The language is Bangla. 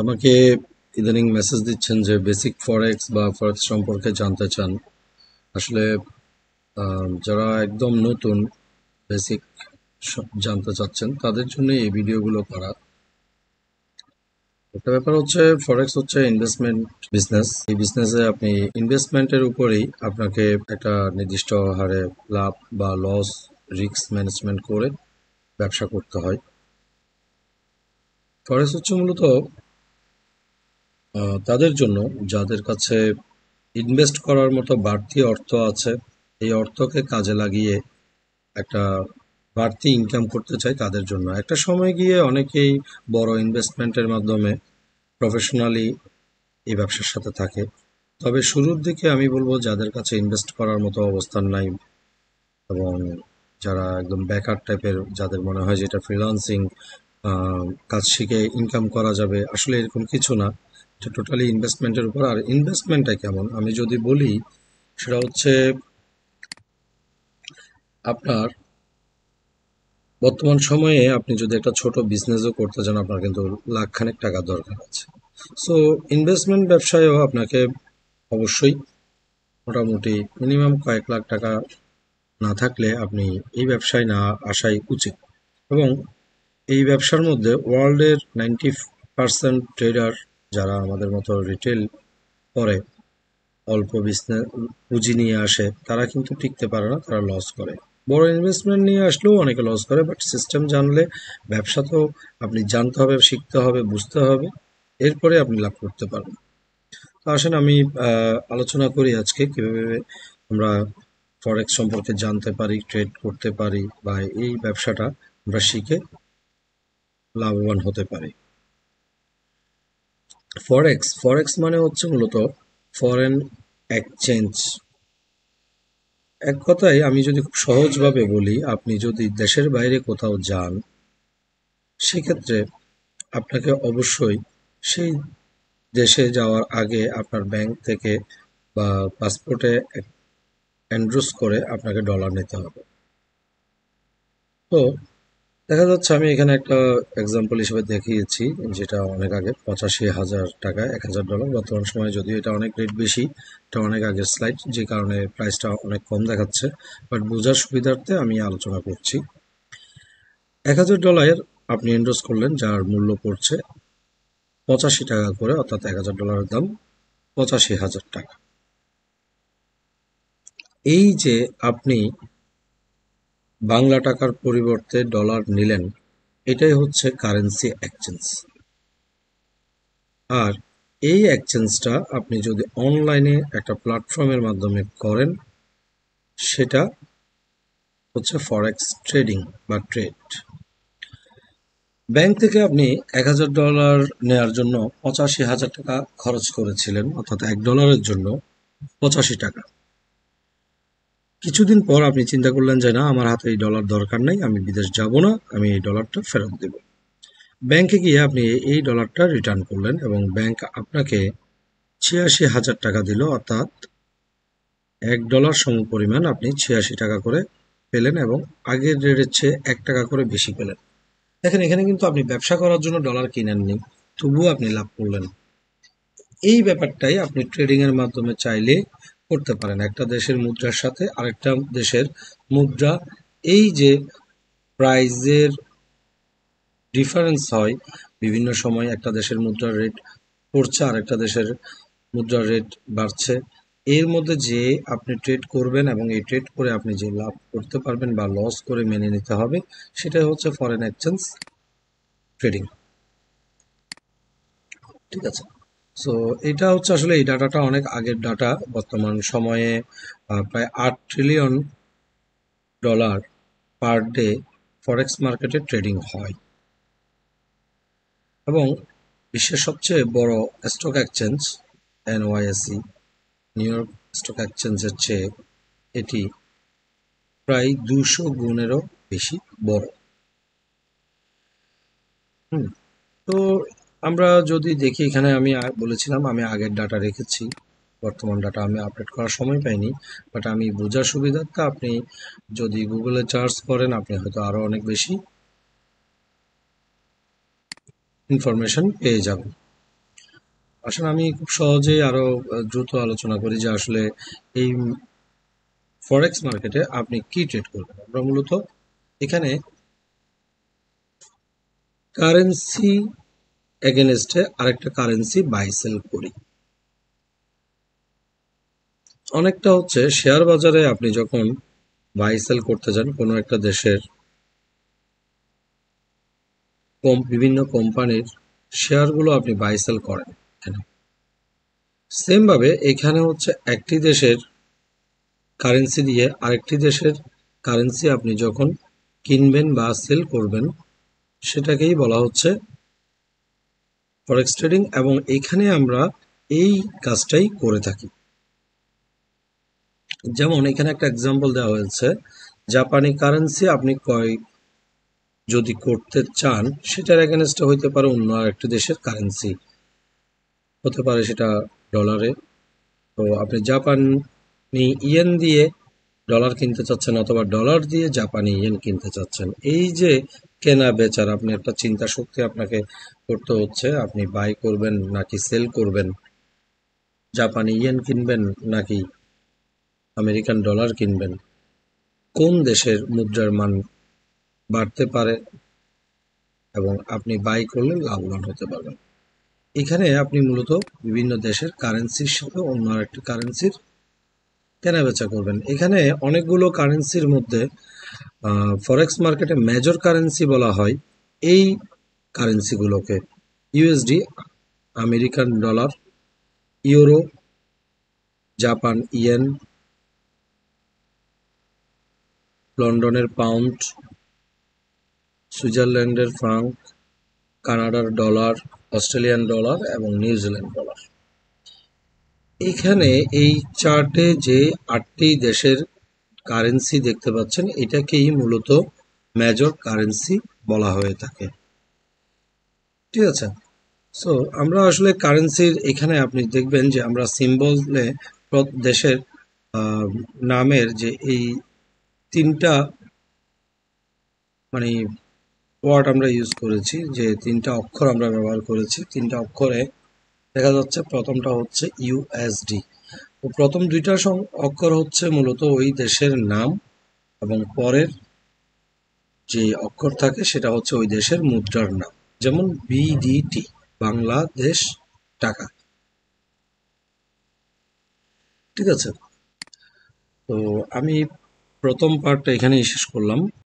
আমাকে ইদানিং মেসেজ দিচ্ছেন যে বেসিক ফরেক্স বা ফরেক্স সম্পর্কে জানতে চান আসলে যারা একদম নতুন বেসিক জানতে চাচ্ছেন তাদের জন্য এই ভিডিওগুলো করা একটা ব্যাপার হচ্ছে ফরেক্স হচ্ছে ইনভেস্টমেন্ট বিজনেস এই বিজনেসে আপনি ইনভেস্টমেন্টের উপরেই আপনাকে একটা নির্দিষ্ট হারে লাভ বা লস রিস্ক ম্যানেজমেন্ট করে ব্যবসা করতে হয় ফরেক্স হচ্ছে মূলত তাদের জন্য যাদের কাছে ইনভেস্ট করার মতো বাড়তি অর্থ আছে এই অর্থকে কাজে লাগিয়ে একটা বাড়তি ইনকাম করতে চাই তাদের জন্য একটা সময় গিয়ে অনেকেই বড় ইনভেস্টমেন্টের মাধ্যমে প্রফেশনালি এই ব্যবসার সাথে থাকে তবে শুরুর দিকে আমি বলবো যাদের কাছে ইনভেস্ট করার মতো অবস্থান নাই এবং যারা একদম ব্যাকআপ টাইপের যাদের মনে হয় যেটা ফ্রিলান্সিং কাজ শিখে ইনকাম করা যাবে আসলে এরকম কিছু না তো টোটালি ইনভেস্টমেন্টের উপর আর ইনভেস্টমেন্টটা কেমন আমি যদি বলি সেটা হচ্ছে আপনার বর্তমান সময়ে আপনি যদি একটা ছোট বিজনেসও করতে চান আপনার কিন্তু লাখখানেক টাকা দরকার আছে সো ইনভেস্টমেন্ট ব্যবসায়ও আপনাকে অবশ্যই মোটামুটি মিনিমাম কয়েক লাখ টাকা না থাকলে আপনি এই ব্যবসায় না আসাই উচিত এবং এই ব্যবসার মধ্যে ওয়ার্ল্ডের নাইনটি পার্সেন্ট ট্রেডার যারা আমাদের মতো রিটেল করে অল্প বিজনেস পুঁজি নিয়ে আসে তারা কিন্তু টিকতে পারে না তারা লস করে বড় ইনভেস্টমেন্ট নিয়ে আসলেও অনেকে লস করে বাট সিস্টেম জানলে ব্যবসা তো আপনি জানতে হবে শিখতে হবে বুঝতে হবে এরপরে আপনি লাভ করতে পারবেন তো আসেন আমি আলোচনা করি আজকে কীভাবে আমরা ফরেক্স সম্পর্কে জানতে পারি ট্রেড করতে পারি বা এই ব্যবসাটা আমরা শিখে লাভবান হতে পারি ফরেক্স ফরেক্স মানে হচ্ছে মূলত ফরেন এক্সচেঞ্জ এক কথায় আমি যদি খুব সহজভাবে বলি আপনি যদি দেশের বাইরে কোথাও যান সেক্ষেত্রে আপনাকে অবশ্যই সেই দেশে যাওয়ার আগে আপনার ব্যাংক থেকে বা পাসপোর্টে অ্যান্ড্রোস করে আপনাকে ডলার নিতে হবে তো দেখা যাচ্ছে আমি এখানে একটা এক্সাম্পল হিসেবে দেখিয়েছি যেটা অনেক আগে পঁচাশি হাজার টাকা এক হাজার ডলার বর্তমান সময়ে যদিও এটা অনেক রেট বেশি এটা অনেক আগের স্লাইড যে কারণে প্রাইসটা অনেক কম দেখাচ্ছে বাট বোঝার সুবিধার্থে আমি আলোচনা করছি এক হাজার ডলারের আপনি এন্ডোজ করলেন যার মূল্য পড়ছে পঁচাশি টাকা করে অর্থাৎ এক হাজার ডলারের দাম পঁচাশি হাজার টাকা এই যে আপনি বাংলা টাকার পরিবর্তে ডলার নিলেন এটাই হচ্ছে কারেন্সি এক্সচেঞ্জ আর এই এক্সচেঞ্জটা আপনি যদি অনলাইনে একটা প্ল্যাটফর্মের মাধ্যমে করেন সেটা হচ্ছে ফরেক্স ট্রেডিং বা ট্রেড ব্যাংক থেকে আপনি এক হাজার ডলার নেয়ার জন্য পঁচাশি হাজার টাকা খরচ করেছিলেন অর্থাৎ এক ডলারের জন্য পঁচাশি টাকা কিছুদিন পর আপনি চিন্তা করলেন যে না আমার হাতে এই ডলার দরকার নাই আমি বিদেশ যাব না আমি এই ডলারটা ফেরত দেব ব্যাংকে গিয়ে আপনি এই ডলারটা রিটার্ন করলেন এবং ব্যাংক আপনাকে ছিয়াশি হাজার টাকা দিল অর্থাৎ এক ডলার সম পরিমাণ আপনি ছিয়াশি টাকা করে পেলেন এবং আগের রেটের চেয়ে এক টাকা করে বেশি পেলেন দেখেন এখানে কিন্তু আপনি ব্যবসা করার জন্য ডলার কিনেননি তবুও আপনি লাভ করলেন এই ব্যাপারটাই আপনি ট্রেডিংয়ের মাধ্যমে চাইলে করতে পারেন একটা দেশের মুদ্রার সাথে আরেকটা দেশের মুদ্রা এই যে প্রাইজের ডিফারেন্স হয় বিভিন্ন সময় একটা দেশের মুদ্রার রেট পড়ছে আর একটা দেশের মুদ্রার রেট বাড়ছে এর মধ্যে যে আপনি ট্রেড করবেন এবং এই ট্রেড করে আপনি যে লাভ করতে পারবেন বা লস করে মেনে নিতে হবে সেটাই হচ্ছে ফরেন এক্সচেঞ্জ ট্রেডিং ঠিক আছে সো এটা হচ্ছে আসলে এই ডাটাটা অনেক আগের ডাটা বর্তমান সময়ে প্রায় আট trillion dollar per day forex মার্কেটে ট্রেডিং হয় এবং বিশ্বের সবচেয়ে বড় stock exchange NYSE New York stock এক্সচেঞ্জের চেয়ে এটি প্রায় দুশো গুণেরও বেশি বড় হুম তো আমরা যদি দেখি এখানে আমি বলেছিলাম আমি আগের ডাটা রেখেছি বর্তমান ডাটা আমি আপডেট করার সময় পাইনি বাট আমি বোঝার সুবিধার্থে আপনি যদি গুগলে চার্জ করেন আপনি হয়তো আরও অনেক বেশি ইনফরমেশন পেয়ে যাবেন আসলে আমি খুব সহজেই আরও দ্রুত আলোচনা করি যে আসলে এই ফরেক্স মার্কেটে আপনি কি ট্রেড করবেন আমরা মূলত এখানে কারেন্সি এগেনস্টে আরেকটা কারেন্সি বাই সেল করি অনেকটা হচ্ছে শেয়ার বাজারে আপনি যখন বাই সেল করতে যান কোনো একটা দেশের বিভিন্ন কোম্পানির শেয়ারগুলো আপনি বাই সেল করেন সেমভাবে এখানে হচ্ছে একটি দেশের কারেন্সি দিয়ে আরেকটি দেশের কারেন্সি আপনি যখন কিনবেন বা সেল করবেন সেটাকেই বলা হচ্ছে ফরেক্স ট্রেডিং এবং এখানে আমরা এই কাজটাই করে থাকি যেমন এখানে একটা এক্সাম্পল দেওয়া হয়েছে জাপানি কারেন্সি আপনি কয় যদি করতে চান সেটার এগেনস্টে হইতে পারে অন্য একটি দেশের কারেন্সি হতে পারে সেটা ডলারে তো আপনি জাপানি ইয়েন দিয়ে ডলার কিনতে চাচ্ছেন অথবা ডলার দিয়ে জাপানি ইয়েন কিনতে চাচ্ছেন এই যে কেনা বেচার আপনি একটা চিন্তা শক্তি আপনাকে করতে হচ্ছে আপনি বাই করবেন নাকি সেল করবেন জাপানি ইয়েন কিনবেন নাকি আমেরিকান ডলার কিনবেন কোন দেশের মুদ্রার মান বাড়তে পারে এবং আপনি বাই করলে লাভবান হতে পারবেন এখানে আপনি মূলত বিভিন্ন দেশের কারেন্সির সাথে অন্য আরেকটি কারেন্সির কেনাবেচা করবেন এখানে অনেকগুলো কারেন্সির মধ্যে ফরেক্স মার্কেটে মেজর কারেন্সি বলা হয় এই কারেন্সিগুলোকে USD American dollar euro Japan yen লন্ডনের পাউন্ড সুইজারল্যান্ডের ফ্রাঙ্ক কানাডার ডলার অস্ট্রেলিয়ান ডলার এবং নিউজিল্যান্ড ডলার এখানে এই চার্টে যে আটটি দেশের কারেন্সি দেখতে পাচ্ছেন এটাকেই মূলত মেজর কারেন্সি বলা হয়ে থাকে ঠিক আছে সো আমরা আসলে কারেন্সির এখানে আপনি দেখবেন যে আমরা সিম্বলে দেশের নামের যে এই তিনটা মানে ওয়ার্ড আমরা ইউজ করেছি যে তিনটা অক্ষর আমরা ব্যবহার করেছি তিনটা অক্ষরে দেখা যাচ্ছে প্রথমটা হচ্ছে ইউএসডি তো প্রথম দুইটা অক্ষর হচ্ছে মূলত ওই দেশের নাম এবং পরের যে অক্ষর থাকে সেটা হচ্ছে ওই দেশের মুদ্রার নাম যেমন বিডিটি বাংলাদেশ টাকা ঠিক আছে তো আমি প্রথম পার্টটা এখানেই শেষ করলাম